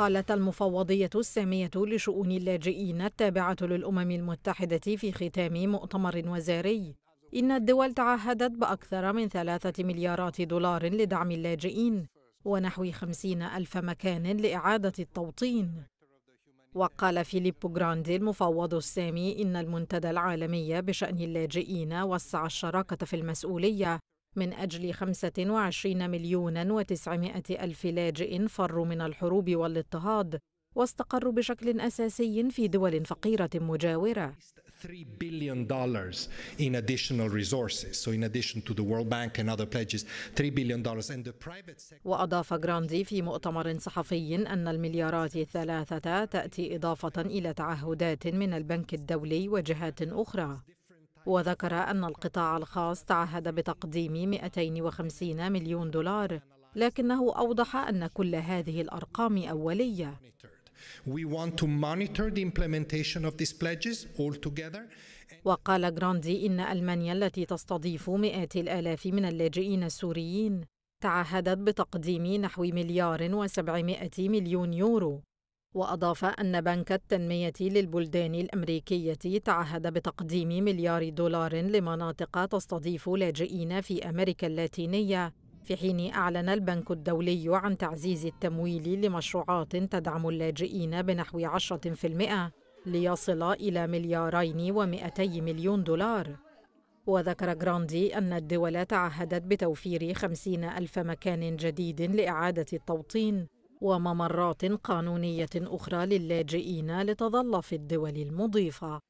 قالت المفوضية السامية لشؤون اللاجئين التابعة للأمم المتحدة في ختام مؤتمر وزاري إن الدول تعهدت بأكثر من ثلاثة مليارات دولار لدعم اللاجئين ونحو خمسين ألف مكان لإعادة التوطين وقال فيليبو جراندي المفوض السامي إن المنتدى العالمي بشأن اللاجئين وسع الشراكة في المسؤولية من أجل 25 مليون و900 ألف لاجئ فروا من الحروب والاضطهاد واستقروا بشكل أساسي في دول فقيرة مجاورة. 3 billion dollars in additional resources. So in addition to the World Bank and other pledges, 3 billion dollars and the private sector. وأضاف جراندي في مؤتمر صحفي أن المليارات الثلاثة تأتي إضافة إلى تعهدات من البنك الدولي وجهات أخرى. طيب. وذكر أن القطاع الخاص تعهد بتقديم 250 مليون دولار لكنه أوضح أن كل هذه الأرقام أولية وقال جراندي إن ألمانيا التي تستضيف مئات الآلاف من اللاجئين السوريين تعهدت بتقديم نحو مليار وسبعمائة مليون يورو وأضاف أن بنك التنمية للبلدان الأمريكية تعهد بتقديم مليار دولار لمناطق تستضيف لاجئين في أمريكا اللاتينية في حين أعلن البنك الدولي عن تعزيز التمويل لمشروعات تدعم اللاجئين بنحو 10% ليصل إلى مليارين ومئتي مليون دولار وذكر جراندي أن الدول تعهدت بتوفير خمسين ألف مكان جديد لإعادة التوطين وممرات قانونية أخرى للاجئين لتظل في الدول المضيفة